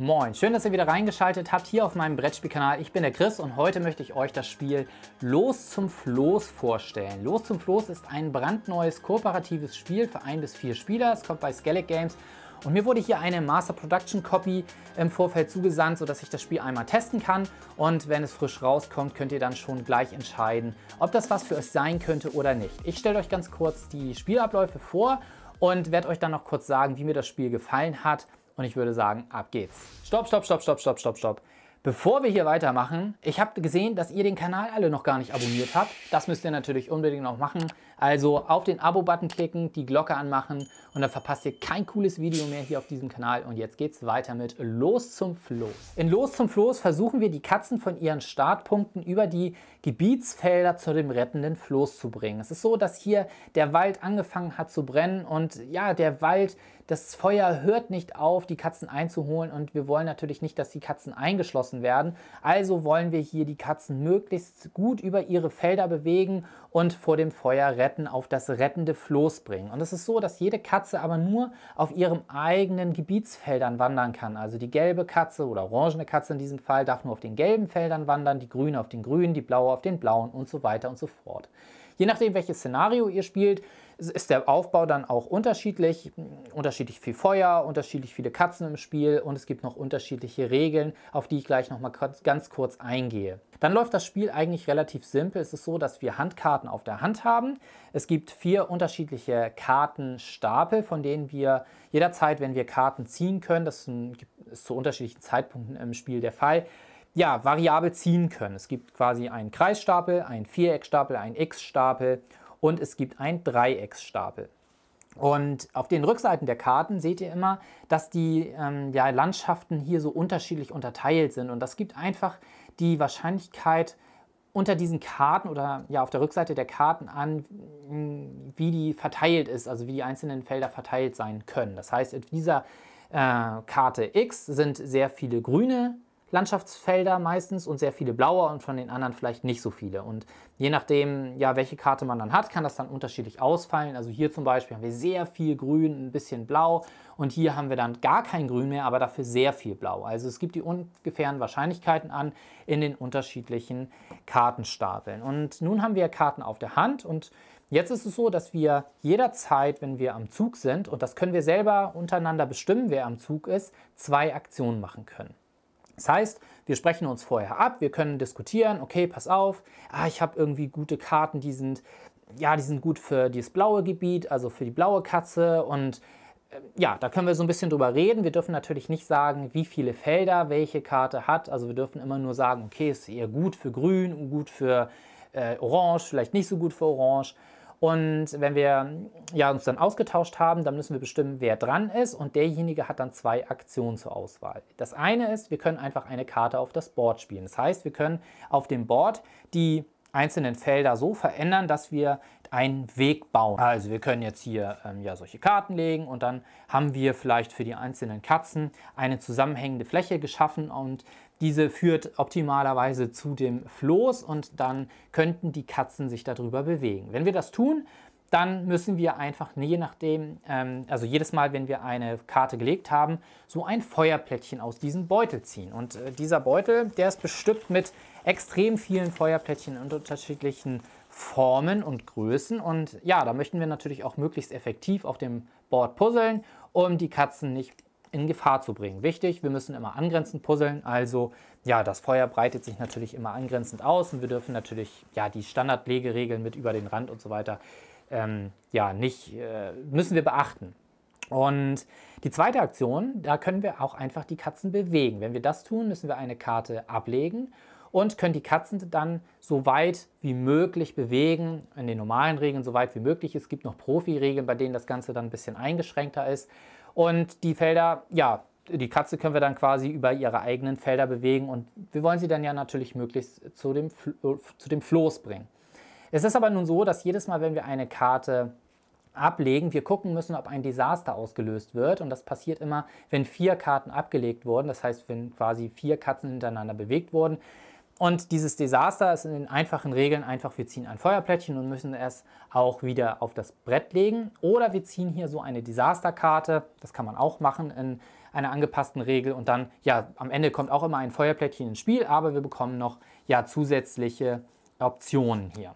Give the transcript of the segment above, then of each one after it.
Moin, schön, dass ihr wieder reingeschaltet habt hier auf meinem Brettspielkanal. Ich bin der Chris und heute möchte ich euch das Spiel Los zum Floß vorstellen. Los zum Floß ist ein brandneues kooperatives Spiel für ein bis vier Spieler. Es kommt bei Skellig Games und mir wurde hier eine Master Production Copy im Vorfeld zugesandt, sodass ich das Spiel einmal testen kann. Und wenn es frisch rauskommt, könnt ihr dann schon gleich entscheiden, ob das was für euch sein könnte oder nicht. Ich stelle euch ganz kurz die Spielabläufe vor und werde euch dann noch kurz sagen, wie mir das Spiel gefallen hat und ich würde sagen, ab geht's. Stopp, stopp, stopp, stopp, stopp, stopp, stopp. Bevor wir hier weitermachen, ich habe gesehen, dass ihr den Kanal alle noch gar nicht abonniert habt. Das müsst ihr natürlich unbedingt noch machen. Also auf den Abo-Button klicken, die Glocke anmachen und dann verpasst ihr kein cooles Video mehr hier auf diesem Kanal. Und jetzt geht's weiter mit Los zum Floß. In Los zum Floß versuchen wir die Katzen von ihren Startpunkten über die Gebietsfelder zu dem rettenden Floß zu bringen. Es ist so, dass hier der Wald angefangen hat zu brennen und ja, der Wald das Feuer hört nicht auf, die Katzen einzuholen und wir wollen natürlich nicht, dass die Katzen eingeschlossen werden. Also wollen wir hier die Katzen möglichst gut über ihre Felder bewegen und vor dem Feuer retten, auf das rettende Floß bringen. Und es ist so, dass jede Katze aber nur auf ihrem eigenen Gebietsfeldern wandern kann. Also die gelbe Katze oder orangene Katze in diesem Fall darf nur auf den gelben Feldern wandern, die grüne auf den grünen, die blaue auf den blauen und so weiter und so fort. Je nachdem, welches Szenario ihr spielt, ist der Aufbau dann auch unterschiedlich. Unterschiedlich viel Feuer, unterschiedlich viele Katzen im Spiel und es gibt noch unterschiedliche Regeln, auf die ich gleich nochmal ganz kurz eingehe. Dann läuft das Spiel eigentlich relativ simpel. Es ist so, dass wir Handkarten auf der Hand haben. Es gibt vier unterschiedliche Kartenstapel, von denen wir jederzeit, wenn wir Karten ziehen können, das ist zu unterschiedlichen Zeitpunkten im Spiel der Fall, ja, variabel ziehen können. Es gibt quasi einen Kreisstapel, einen Viereckstapel, einen X-Stapel und es gibt einen Dreiecksstapel. Und auf den Rückseiten der Karten seht ihr immer, dass die ähm, ja, Landschaften hier so unterschiedlich unterteilt sind. Und das gibt einfach die Wahrscheinlichkeit unter diesen Karten oder ja auf der Rückseite der Karten an, wie die verteilt ist, also wie die einzelnen Felder verteilt sein können. Das heißt, in dieser äh, Karte X sind sehr viele grüne Landschaftsfelder meistens und sehr viele blaue und von den anderen vielleicht nicht so viele. Und je nachdem, ja, welche Karte man dann hat, kann das dann unterschiedlich ausfallen. Also hier zum Beispiel haben wir sehr viel Grün, ein bisschen Blau und hier haben wir dann gar kein Grün mehr, aber dafür sehr viel Blau. Also es gibt die ungefähren Wahrscheinlichkeiten an in den unterschiedlichen Kartenstapeln. Und nun haben wir Karten auf der Hand und Jetzt ist es so, dass wir jederzeit, wenn wir am Zug sind, und das können wir selber untereinander bestimmen, wer am Zug ist, zwei Aktionen machen können. Das heißt, wir sprechen uns vorher ab, wir können diskutieren, okay, pass auf, ah, ich habe irgendwie gute Karten, die sind, ja, die sind gut für dieses blaue Gebiet, also für die blaue Katze und äh, ja, da können wir so ein bisschen drüber reden. Wir dürfen natürlich nicht sagen, wie viele Felder welche Karte hat. Also wir dürfen immer nur sagen, okay, ist eher gut für grün, gut für äh, orange, vielleicht nicht so gut für orange. Und wenn wir ja, uns dann ausgetauscht haben, dann müssen wir bestimmen, wer dran ist und derjenige hat dann zwei Aktionen zur Auswahl. Das eine ist, wir können einfach eine Karte auf das Board spielen. Das heißt, wir können auf dem Board die einzelnen Felder so verändern, dass wir einen Weg bauen. Also wir können jetzt hier ähm, ja solche Karten legen und dann haben wir vielleicht für die einzelnen Katzen eine zusammenhängende Fläche geschaffen und diese führt optimalerweise zu dem Floß und dann könnten die Katzen sich darüber bewegen. Wenn wir das tun, dann müssen wir einfach, je nachdem, ähm, also jedes Mal, wenn wir eine Karte gelegt haben, so ein Feuerplättchen aus diesem Beutel ziehen. Und äh, dieser Beutel, der ist bestückt mit extrem vielen Feuerplättchen und unterschiedlichen Formen und Größen. Und ja, da möchten wir natürlich auch möglichst effektiv auf dem Board puzzeln, um die Katzen nicht in Gefahr zu bringen. Wichtig, wir müssen immer angrenzend puzzeln, also ja, das Feuer breitet sich natürlich immer angrenzend aus und wir dürfen natürlich ja die Standardlegeregeln mit über den Rand und so weiter ähm, ja nicht, äh, müssen wir beachten. Und die zweite Aktion, da können wir auch einfach die Katzen bewegen. Wenn wir das tun, müssen wir eine Karte ablegen und können die Katzen dann so weit wie möglich bewegen, in den normalen Regeln so weit wie möglich. Es gibt noch Profi-Regeln, bei denen das Ganze dann ein bisschen eingeschränkter ist. Und die Felder, ja, die Katze können wir dann quasi über ihre eigenen Felder bewegen und wir wollen sie dann ja natürlich möglichst zu dem, äh, zu dem Floß bringen. Es ist aber nun so, dass jedes Mal, wenn wir eine Karte ablegen, wir gucken müssen, ob ein Desaster ausgelöst wird. Und das passiert immer, wenn vier Karten abgelegt wurden. Das heißt, wenn quasi vier Katzen hintereinander bewegt wurden, und dieses Desaster ist in den einfachen Regeln einfach, wir ziehen ein Feuerplättchen und müssen es auch wieder auf das Brett legen. Oder wir ziehen hier so eine Desasterkarte, das kann man auch machen in einer angepassten Regel. Und dann, ja, am Ende kommt auch immer ein Feuerplättchen ins Spiel, aber wir bekommen noch ja, zusätzliche Optionen hier.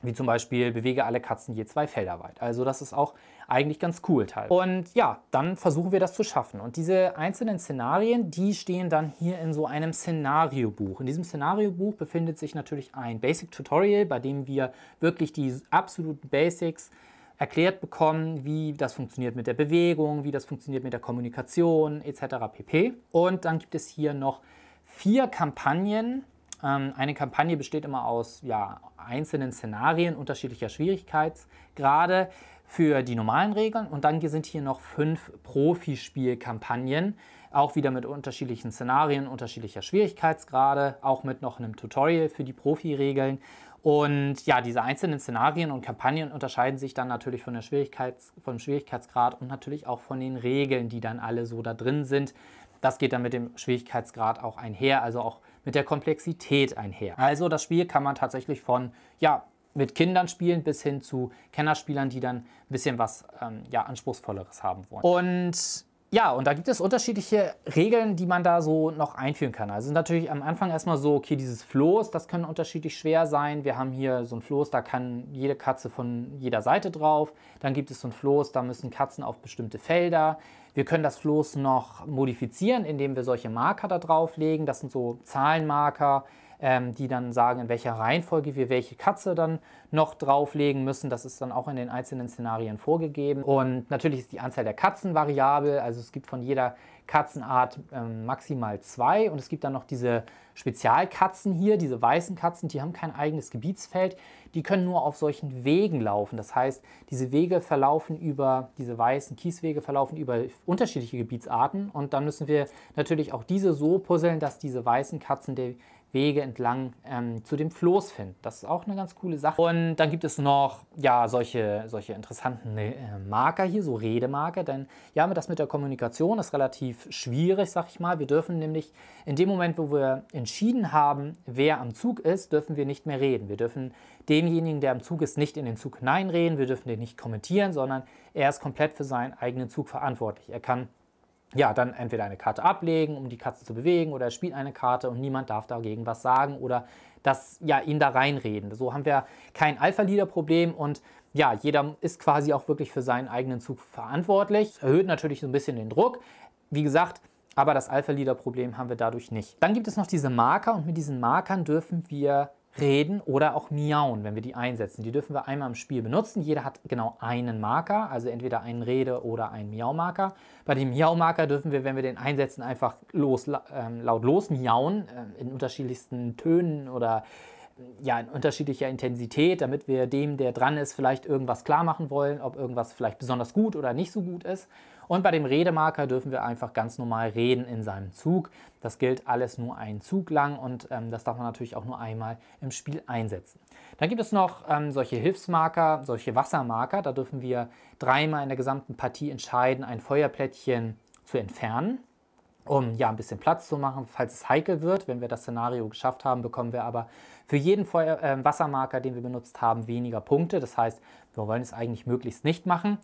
Wie zum Beispiel bewege alle Katzen je zwei Felder weit. Also das ist auch eigentlich ganz cool teilweise. Und ja, dann versuchen wir das zu schaffen. Und diese einzelnen Szenarien, die stehen dann hier in so einem Szenariobuch. In diesem Szenariobuch befindet sich natürlich ein Basic Tutorial, bei dem wir wirklich die absoluten Basics erklärt bekommen, wie das funktioniert mit der Bewegung, wie das funktioniert mit der Kommunikation etc. pp. Und dann gibt es hier noch vier Kampagnen. Ähm, eine Kampagne besteht immer aus ja, einzelnen Szenarien unterschiedlicher Schwierigkeitsgrade, für die normalen Regeln und dann sind hier noch fünf Profispielkampagnen, auch wieder mit unterschiedlichen Szenarien, unterschiedlicher Schwierigkeitsgrade, auch mit noch einem Tutorial für die Profi-Regeln. Und ja, diese einzelnen Szenarien und Kampagnen unterscheiden sich dann natürlich von der Schwierigkeits-, vom Schwierigkeitsgrad und natürlich auch von den Regeln, die dann alle so da drin sind. Das geht dann mit dem Schwierigkeitsgrad auch einher, also auch mit der Komplexität einher. Also das Spiel kann man tatsächlich von ja, mit Kindern spielen bis hin zu Kennerspielern, die dann ein bisschen was ähm, ja, Anspruchsvolleres haben wollen. Und ja, und da gibt es unterschiedliche Regeln, die man da so noch einführen kann. Also natürlich am Anfang erstmal so, okay, dieses Floß, das können unterschiedlich schwer sein. Wir haben hier so ein Floß, da kann jede Katze von jeder Seite drauf. Dann gibt es so ein Floß, da müssen Katzen auf bestimmte Felder. Wir können das Floß noch modifizieren, indem wir solche Marker da drauflegen. Das sind so Zahlenmarker ähm, die dann sagen, in welcher Reihenfolge wir welche Katze dann noch drauflegen müssen. Das ist dann auch in den einzelnen Szenarien vorgegeben. Und natürlich ist die Anzahl der Katzen variabel. Also es gibt von jeder Katzenart ähm, maximal zwei. Und es gibt dann noch diese Spezialkatzen hier, diese weißen Katzen, die haben kein eigenes Gebietsfeld. Die können nur auf solchen Wegen laufen. Das heißt, diese Wege verlaufen über, diese weißen Kieswege verlaufen über unterschiedliche Gebietsarten. Und dann müssen wir natürlich auch diese so puzzeln, dass diese weißen Katzen der Wege entlang ähm, zu dem Floß finden. Das ist auch eine ganz coole Sache. Und dann gibt es noch ja, solche, solche interessanten äh, Marker hier, so Redemarker, denn ja, das mit der Kommunikation ist relativ schwierig, sag ich mal. Wir dürfen nämlich in dem Moment, wo wir entschieden haben, wer am Zug ist, dürfen wir nicht mehr reden. Wir dürfen demjenigen, der am Zug ist, nicht in den Zug hineinreden, wir dürfen den nicht kommentieren, sondern er ist komplett für seinen eigenen Zug verantwortlich. Er kann ja, dann entweder eine Karte ablegen, um die Katze zu bewegen, oder er spielt eine Karte und niemand darf dagegen was sagen oder das, ja, ihn da reinreden. So haben wir kein Alpha-Leader-Problem und ja, jeder ist quasi auch wirklich für seinen eigenen Zug verantwortlich. Erhöht natürlich so ein bisschen den Druck. Wie gesagt, aber das Alpha-Leader-Problem haben wir dadurch nicht. Dann gibt es noch diese Marker und mit diesen Markern dürfen wir reden oder auch miauen, wenn wir die einsetzen. Die dürfen wir einmal im Spiel benutzen. Jeder hat genau einen Marker, also entweder einen Rede- oder einen Miau-Marker. Bei dem Miau-Marker dürfen wir, wenn wir den einsetzen, einfach los, ähm, laut losmiauen, äh, in unterschiedlichsten Tönen oder ja, in unterschiedlicher Intensität, damit wir dem, der dran ist, vielleicht irgendwas klar machen wollen, ob irgendwas vielleicht besonders gut oder nicht so gut ist. Und bei dem Redemarker dürfen wir einfach ganz normal reden in seinem Zug. Das gilt alles nur einen Zug lang und ähm, das darf man natürlich auch nur einmal im Spiel einsetzen. Dann gibt es noch ähm, solche Hilfsmarker, solche Wassermarker. Da dürfen wir dreimal in der gesamten Partie entscheiden, ein Feuerplättchen zu entfernen um ja ein bisschen Platz zu machen, falls es heikel wird. Wenn wir das Szenario geschafft haben, bekommen wir aber für jeden Feuer, äh, Wassermarker, den wir benutzt haben, weniger Punkte. Das heißt, wir wollen es eigentlich möglichst nicht machen.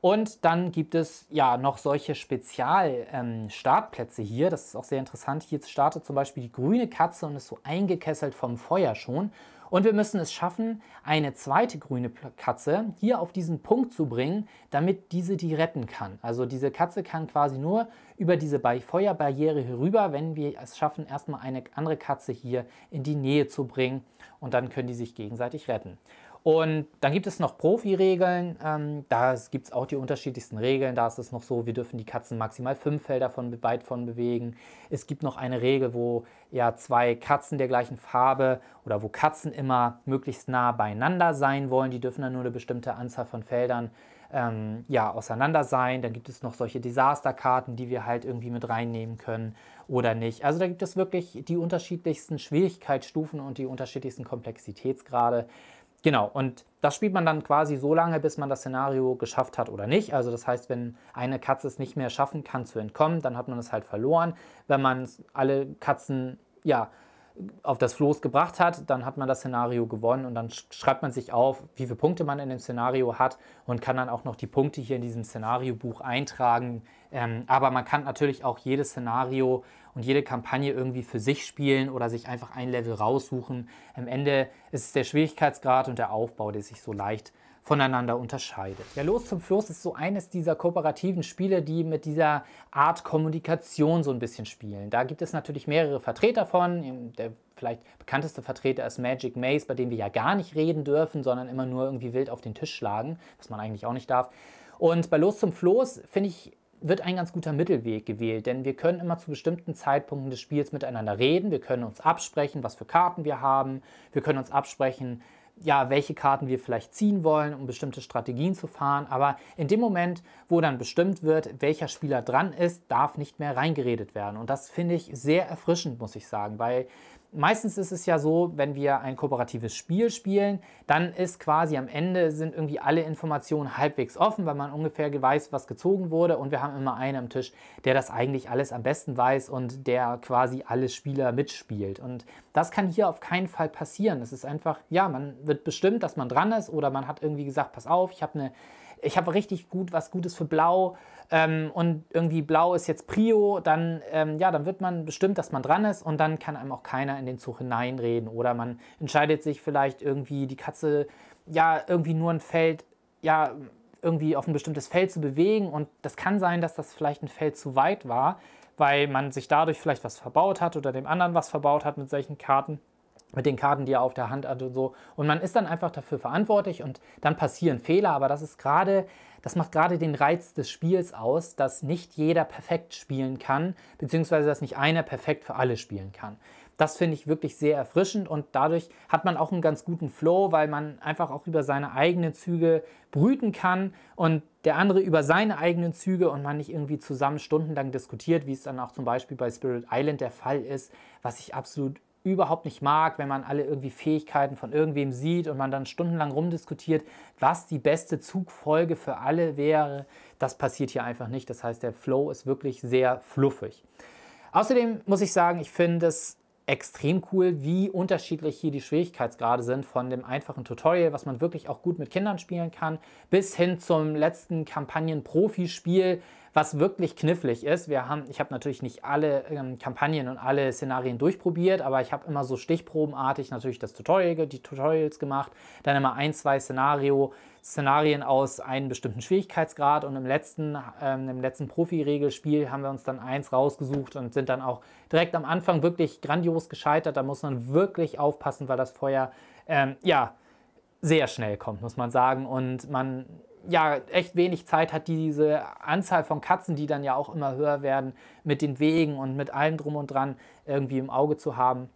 Und dann gibt es ja noch solche Spezialstartplätze ähm, hier. Das ist auch sehr interessant. Hier startet zum Beispiel die grüne Katze und ist so eingekesselt vom Feuer schon. Und wir müssen es schaffen, eine zweite grüne Katze hier auf diesen Punkt zu bringen, damit diese die retten kann. Also diese Katze kann quasi nur über diese Feuerbarriere herüber, wenn wir es schaffen, erstmal eine andere Katze hier in die Nähe zu bringen und dann können die sich gegenseitig retten. Und dann gibt es noch Profi-Regeln. Ähm, da gibt es auch die unterschiedlichsten Regeln. Da ist es noch so, wir dürfen die Katzen maximal fünf Felder von weit von bewegen. Es gibt noch eine Regel, wo ja zwei Katzen der gleichen Farbe oder wo Katzen immer möglichst nah beieinander sein wollen. Die dürfen dann nur eine bestimmte Anzahl von Feldern ähm, ja, auseinander sein. Dann gibt es noch solche Desasterkarten, die wir halt irgendwie mit reinnehmen können oder nicht. Also da gibt es wirklich die unterschiedlichsten Schwierigkeitsstufen und die unterschiedlichsten Komplexitätsgrade. Genau, und das spielt man dann quasi so lange, bis man das Szenario geschafft hat oder nicht. Also das heißt, wenn eine Katze es nicht mehr schaffen kann zu entkommen, dann hat man es halt verloren. Wenn man alle Katzen ja, auf das Floß gebracht hat, dann hat man das Szenario gewonnen und dann schreibt man sich auf, wie viele Punkte man in dem Szenario hat und kann dann auch noch die Punkte hier in diesem Szenariobuch eintragen. Ähm, aber man kann natürlich auch jedes Szenario und jede Kampagne irgendwie für sich spielen oder sich einfach ein Level raussuchen. Am Ende ist es der Schwierigkeitsgrad und der Aufbau, der sich so leicht voneinander unterscheidet. Ja, Los zum Fluss ist so eines dieser kooperativen Spiele, die mit dieser Art Kommunikation so ein bisschen spielen. Da gibt es natürlich mehrere Vertreter von. Der vielleicht bekannteste Vertreter ist Magic Maze, bei dem wir ja gar nicht reden dürfen, sondern immer nur irgendwie wild auf den Tisch schlagen, was man eigentlich auch nicht darf. Und bei Los zum Floß finde ich wird ein ganz guter Mittelweg gewählt, denn wir können immer zu bestimmten Zeitpunkten des Spiels miteinander reden, wir können uns absprechen, was für Karten wir haben, wir können uns absprechen, ja, welche Karten wir vielleicht ziehen wollen, um bestimmte Strategien zu fahren. Aber in dem Moment, wo dann bestimmt wird, welcher Spieler dran ist, darf nicht mehr reingeredet werden. Und das finde ich sehr erfrischend, muss ich sagen, weil meistens ist es ja so, wenn wir ein kooperatives Spiel spielen, dann ist quasi am Ende sind irgendwie alle Informationen halbwegs offen, weil man ungefähr weiß, was gezogen wurde und wir haben immer einen am Tisch, der das eigentlich alles am besten weiß und der quasi alle Spieler mitspielt. Und das kann hier auf keinen Fall passieren. Es ist einfach, ja, man wird bestimmt, dass man dran ist oder man hat irgendwie gesagt, pass auf, ich habe eine ich habe richtig gut was Gutes für Blau ähm, und irgendwie blau ist jetzt Prio, dann, ähm, ja, dann wird man bestimmt, dass man dran ist und dann kann einem auch keiner in den Zug hineinreden. Oder man entscheidet sich vielleicht irgendwie, die Katze, ja, irgendwie nur ein Feld, ja, irgendwie auf ein bestimmtes Feld zu bewegen und das kann sein, dass das vielleicht ein Feld zu weit war, weil man sich dadurch vielleicht was verbaut hat oder dem anderen was verbaut hat mit solchen Karten mit den Karten, die er auf der Hand hat und so. Und man ist dann einfach dafür verantwortlich und dann passieren Fehler, aber das ist gerade, das macht gerade den Reiz des Spiels aus, dass nicht jeder perfekt spielen kann, beziehungsweise dass nicht einer perfekt für alle spielen kann. Das finde ich wirklich sehr erfrischend und dadurch hat man auch einen ganz guten Flow, weil man einfach auch über seine eigenen Züge brüten kann und der andere über seine eigenen Züge und man nicht irgendwie zusammen stundenlang diskutiert, wie es dann auch zum Beispiel bei Spirit Island der Fall ist, was ich absolut überhaupt nicht mag, wenn man alle irgendwie Fähigkeiten von irgendwem sieht und man dann stundenlang rumdiskutiert, was die beste Zugfolge für alle wäre. Das passiert hier einfach nicht. Das heißt, der Flow ist wirklich sehr fluffig. Außerdem muss ich sagen, ich finde es extrem cool, wie unterschiedlich hier die Schwierigkeitsgrade sind von dem einfachen Tutorial, was man wirklich auch gut mit Kindern spielen kann, bis hin zum letzten kampagnen profi spiel was wirklich knifflig ist, wir haben, ich habe natürlich nicht alle ähm, Kampagnen und alle Szenarien durchprobiert, aber ich habe immer so stichprobenartig natürlich das Tutorial, die Tutorials gemacht, dann immer ein, zwei Szenario, Szenarien aus einem bestimmten Schwierigkeitsgrad und im letzten, ähm, letzten Profi-Regelspiel haben wir uns dann eins rausgesucht und sind dann auch direkt am Anfang wirklich grandios gescheitert. Da muss man wirklich aufpassen, weil das Feuer ähm, ja sehr schnell kommt, muss man sagen. Und man ja echt wenig Zeit hat, diese Anzahl von Katzen, die dann ja auch immer höher werden, mit den Wegen und mit allem drum und dran irgendwie im Auge zu haben.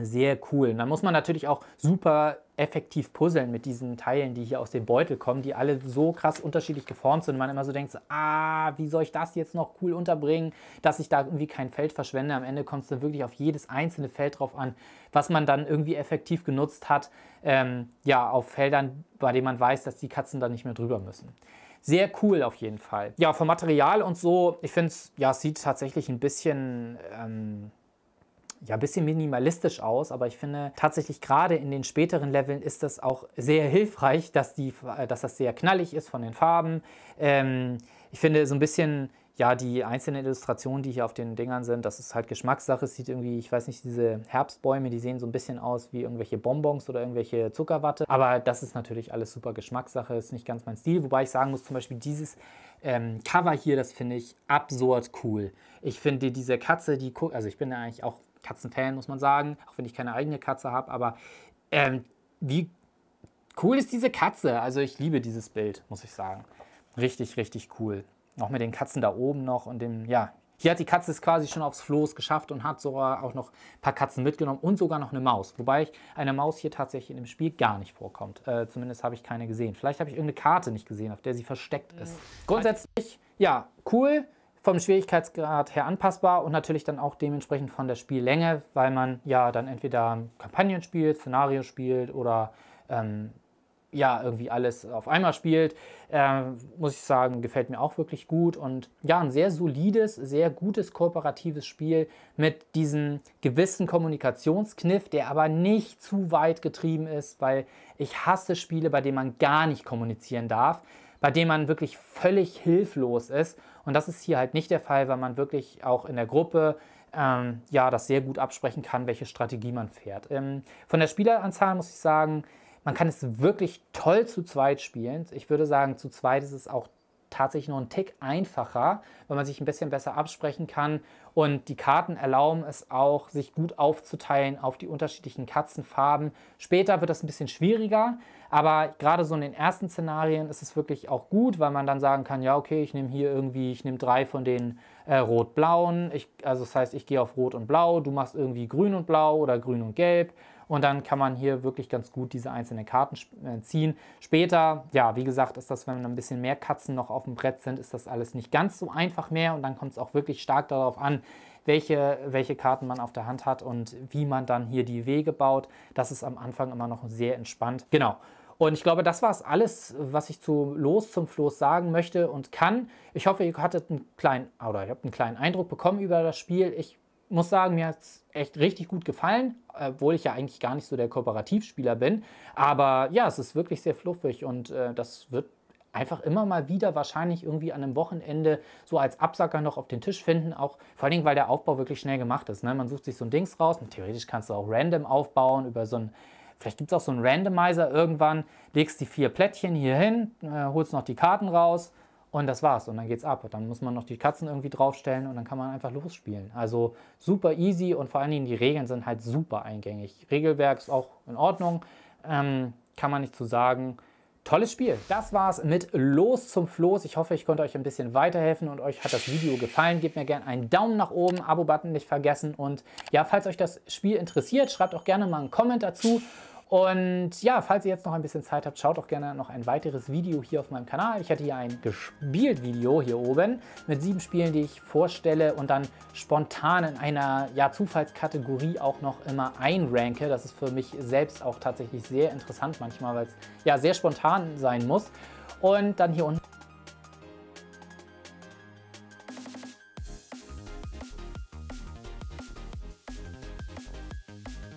Sehr cool. Und dann muss man natürlich auch super effektiv puzzeln mit diesen Teilen, die hier aus dem Beutel kommen, die alle so krass unterschiedlich geformt sind. Man immer so denkt, ah, wie soll ich das jetzt noch cool unterbringen, dass ich da irgendwie kein Feld verschwende. Am Ende kommt es dann wirklich auf jedes einzelne Feld drauf an, was man dann irgendwie effektiv genutzt hat, ähm, ja, auf Feldern, bei denen man weiß, dass die Katzen da nicht mehr drüber müssen. Sehr cool auf jeden Fall. Ja, vom Material und so, ich finde es, ja, sieht tatsächlich ein bisschen... Ähm, ja, ein bisschen minimalistisch aus, aber ich finde tatsächlich gerade in den späteren Leveln ist das auch sehr hilfreich, dass, die, äh, dass das sehr knallig ist von den Farben. Ähm, ich finde so ein bisschen, ja, die einzelnen Illustrationen, die hier auf den Dingern sind, das ist halt Geschmackssache. Es sieht irgendwie, ich weiß nicht, diese Herbstbäume, die sehen so ein bisschen aus wie irgendwelche Bonbons oder irgendwelche Zuckerwatte. Aber das ist natürlich alles super Geschmackssache, ist nicht ganz mein Stil. Wobei ich sagen muss, zum Beispiel dieses ähm, Cover hier, das finde ich absurd cool. Ich finde diese Katze, die guckt, also ich bin ja eigentlich auch Katzenfan, muss man sagen, auch wenn ich keine eigene Katze habe, aber ähm, wie cool ist diese Katze? Also ich liebe dieses Bild, muss ich sagen. Richtig, richtig cool. Auch mit den Katzen da oben noch und dem, ja. Hier hat die Katze es quasi schon aufs Floß geschafft und hat sogar auch noch ein paar Katzen mitgenommen und sogar noch eine Maus. Wobei ich eine Maus hier tatsächlich in dem Spiel gar nicht vorkommt. Äh, zumindest habe ich keine gesehen. Vielleicht habe ich irgendeine Karte nicht gesehen, auf der sie versteckt ist. Mhm. Grundsätzlich, ja, cool vom Schwierigkeitsgrad her anpassbar und natürlich dann auch dementsprechend von der Spiellänge, weil man ja dann entweder Kampagnen spielt, Szenario spielt oder ähm, ja, irgendwie alles auf einmal spielt, äh, muss ich sagen, gefällt mir auch wirklich gut. Und ja, ein sehr solides, sehr gutes kooperatives Spiel mit diesem gewissen Kommunikationskniff, der aber nicht zu weit getrieben ist, weil ich hasse Spiele, bei denen man gar nicht kommunizieren darf, bei denen man wirklich völlig hilflos ist und das ist hier halt nicht der Fall, weil man wirklich auch in der Gruppe ähm, ja, das sehr gut absprechen kann, welche Strategie man fährt. Ähm, von der Spieleranzahl muss ich sagen, man kann es wirklich toll zu zweit spielen. Ich würde sagen, zu zweit ist es auch tatsächlich noch ein Tick einfacher, weil man sich ein bisschen besser absprechen kann. Und die Karten erlauben es auch, sich gut aufzuteilen auf die unterschiedlichen Katzenfarben. Später wird das ein bisschen schwieriger, aber gerade so in den ersten Szenarien ist es wirklich auch gut, weil man dann sagen kann, ja, okay, ich nehme hier irgendwie, ich nehme drei von den äh, rot-blauen. Also das heißt, ich gehe auf rot und blau, du machst irgendwie grün und blau oder grün und gelb. Und dann kann man hier wirklich ganz gut diese einzelnen Karten äh, ziehen. Später, ja, wie gesagt, ist das, wenn ein bisschen mehr Katzen noch auf dem Brett sind, ist das alles nicht ganz so einfach mehr. Und dann kommt es auch wirklich stark darauf an, welche, welche Karten man auf der Hand hat und wie man dann hier die Wege baut. Das ist am Anfang immer noch sehr entspannt. Genau. Und ich glaube, das war es alles, was ich zu Los zum Floß sagen möchte und kann. Ich hoffe, ihr hattet einen kleinen, oder ihr habt einen kleinen Eindruck bekommen über das Spiel. Ich muss sagen, mir hat es echt richtig gut gefallen, obwohl ich ja eigentlich gar nicht so der Kooperativspieler bin. Aber ja, es ist wirklich sehr fluffig und äh, das wird einfach immer mal wieder wahrscheinlich irgendwie an einem Wochenende so als Absacker noch auf den Tisch finden, auch vor allen Dingen, weil der Aufbau wirklich schnell gemacht ist. Ne? Man sucht sich so ein Dings raus und theoretisch kannst du auch random aufbauen über so ein Vielleicht gibt es auch so einen Randomizer irgendwann, legst die vier Plättchen hier hin, äh, holst noch die Karten raus und das war's. Und dann geht's ab. Und dann muss man noch die Katzen irgendwie draufstellen und dann kann man einfach losspielen. Also super easy und vor allen Dingen die Regeln sind halt super eingängig. Regelwerk ist auch in Ordnung. Ähm, kann man nicht zu so sagen. Tolles Spiel. Das war's mit Los zum Floß. Ich hoffe, ich konnte euch ein bisschen weiterhelfen und euch hat das Video gefallen. Gebt mir gerne einen Daumen nach oben, Abo-Button nicht vergessen. Und ja, falls euch das Spiel interessiert, schreibt auch gerne mal einen Comment dazu. Und ja, falls ihr jetzt noch ein bisschen Zeit habt, schaut auch gerne noch ein weiteres Video hier auf meinem Kanal. Ich hatte hier ein gespielt Video hier oben mit sieben Spielen, die ich vorstelle und dann spontan in einer ja, Zufallskategorie auch noch immer einranke. Das ist für mich selbst auch tatsächlich sehr interessant manchmal, weil es ja sehr spontan sein muss. Und dann hier unten